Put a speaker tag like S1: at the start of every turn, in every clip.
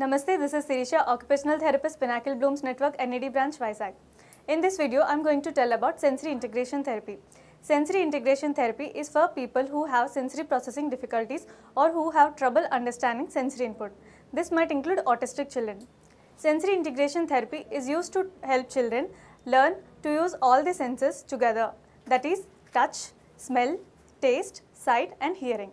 S1: Namaste, this is Sirisha, Occupational Therapist, Pinnacle Blooms Network, NAD Branch, Vizag. In this video, I am going to tell about sensory integration therapy. Sensory integration therapy is for people who have sensory processing difficulties or who have trouble understanding sensory input. This might include autistic children. Sensory integration therapy is used to help children learn to use all the senses together, that is touch, smell, taste, sight and hearing.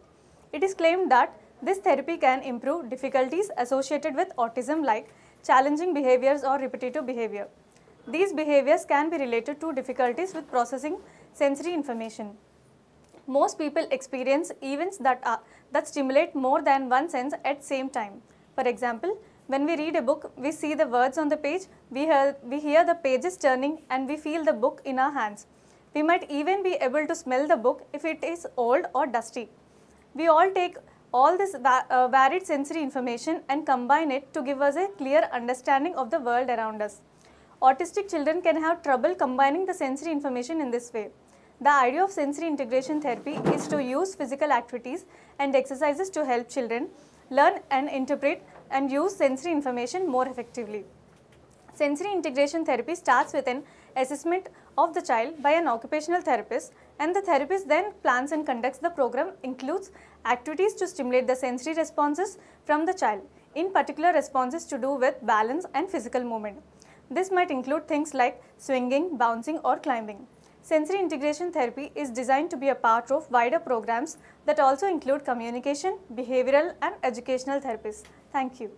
S1: It is claimed that this therapy can improve difficulties associated with autism like challenging behaviors or repetitive behavior. These behaviors can be related to difficulties with processing sensory information. Most people experience events that, are, that stimulate more than one sense at same time. For example, when we read a book, we see the words on the page, we hear, we hear the pages turning and we feel the book in our hands. We might even be able to smell the book if it is old or dusty. We all take all this va uh, varied sensory information and combine it to give us a clear understanding of the world around us. Autistic children can have trouble combining the sensory information in this way. The idea of sensory integration therapy is to use physical activities and exercises to help children learn and interpret and use sensory information more effectively sensory integration therapy starts with an assessment of the child by an occupational therapist and the therapist then plans and conducts the program includes activities to stimulate the sensory responses from the child, in particular responses to do with balance and physical movement. This might include things like swinging, bouncing or climbing. Sensory integration therapy is designed to be a part of wider programs that also include communication, behavioral and educational therapies. Thank you.